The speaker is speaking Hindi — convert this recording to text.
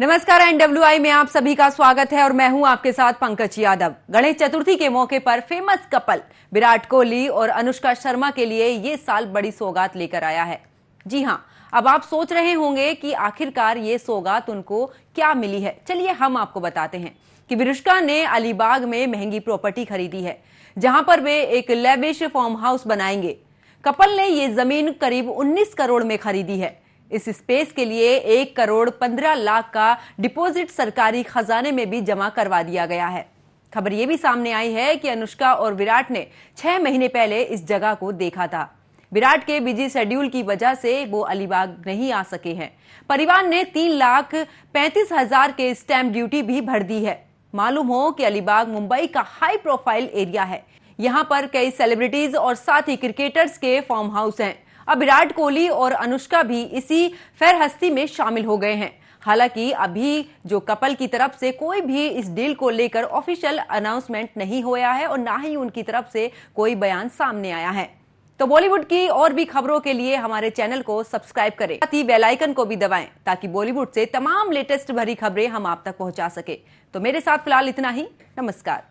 नमस्कार एनडब्ल्यूआई में आप सभी का स्वागत है और मैं हूं आपके साथ पंकज यादव गणेश चतुर्थी के मौके पर फेमस कपल विराट कोहली और अनुष्का शर्मा के लिए ये साल बड़ी सौगात लेकर आया है जी हाँ अब आप सोच रहे होंगे कि आखिरकार ये सौगात उनको क्या मिली है चलिए हम आपको बताते हैं कि विरुष्का ने अलीबाग में महंगी प्रॉपर्टी खरीदी है जहां पर वे एक लेबिश फार्म हाउस बनाएंगे कपल ने ये जमीन करीब 19 करोड़ में खरीदी है इस स्पेस के लिए एक करोड़ पंद्रह लाख का डिपॉजिट सरकारी खजाने में भी जमा करवा दिया गया है खबर यह भी सामने आई है कि अनुष्का और विराट ने छह महीने पहले इस जगह को देखा था विराट के बिजी शेड्यूल की वजह से वो अलीबाग नहीं आ सके हैं परिवार ने तीन लाख पैंतीस हजार के स्टैंप ड्यूटी भी भर दी है मालूम हो कि अलीबाग मुंबई का हाई प्रोफाइल एरिया है यहाँ पर कई सेलिब्रिटीज और साथ ही क्रिकेटर्स के फार्म हाउस हैं अब विराट कोहली और अनुष्का भी इसी फेरहस्ती में शामिल हो गए हैं हालांकि अभी जो कपल की तरफ से कोई भी इस डील को लेकर ऑफिशियल अनाउंसमेंट नहीं होया है और ना ही उनकी तरफ से कोई बयान सामने आया है तो बॉलीवुड की और भी खबरों के लिए हमारे चैनल को सब्सक्राइब करें साथ ही बेल आइकन को भी दबाएं ताकि बॉलीवुड से तमाम लेटेस्ट भरी खबरें हम आप तक पहुंचा सके तो मेरे साथ फिलहाल इतना ही नमस्कार